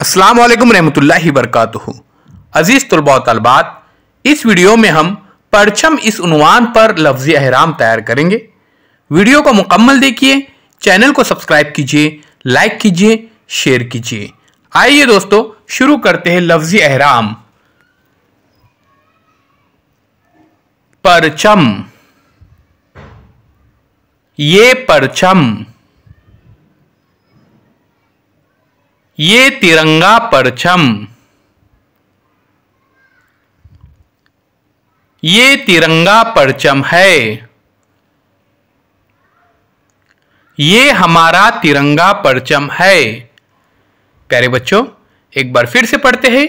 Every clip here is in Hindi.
अस्सलाम वालेकुम रहमतुल्लाहि वरकातुहू अज़ीज़ तलबा तलबात इस वीडियो में हम परचम इस उनवान पर लफ्ज़ अहराम तैयार करेंगे वीडियो को मुकम्मल देखिए चैनल को सब्सक्राइब कीजिए लाइक कीजिए शेयर कीजिए आइए दोस्तों शुरू करते हैं लफ्ज़ अहराम परचम ये परचम ये तिरंगा परचम ये तिरंगा परचम है ये हमारा तिरंगा परचम है प्यारे बच्चों एक बार फिर से पढ़ते हैं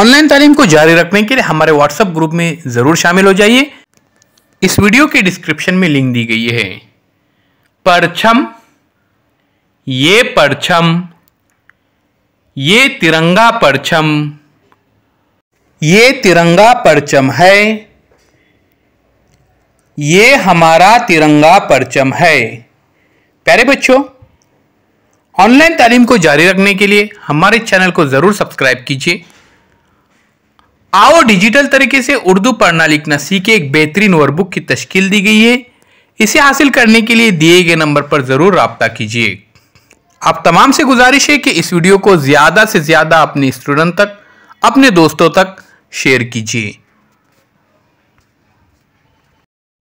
ऑनलाइन तालीम को जारी रखने के लिए हमारे व्हाट्सएप ग्रुप में ज़रूर शामिल हो जाइए इस वीडियो के डिस्क्रिप्शन में लिंक दी गई है परछम ये परछम ये तिरंगा परचम ये तिरंगा परचम है ये हमारा तिरंगा परचम है प्यारे बच्चों ऑनलाइन तालीम को जारी रखने के लिए हमारे चैनल को ज़रूर सब्सक्राइब कीजिए आओ डिजिटल तरीके से उर्दू पढ़ना लिखना सीखे एक बेहतरीन वर्कबुक की तश्कील दी गई है इसे हासिल करने के लिए दिए गए नंबर पर ज़रूर रबता कीजिए आप तमाम से गुजारिश है कि इस वीडियो को ज़्यादा से ज़्यादा अपने स्टूडेंट तक अपने दोस्तों तक शेयर कीजिए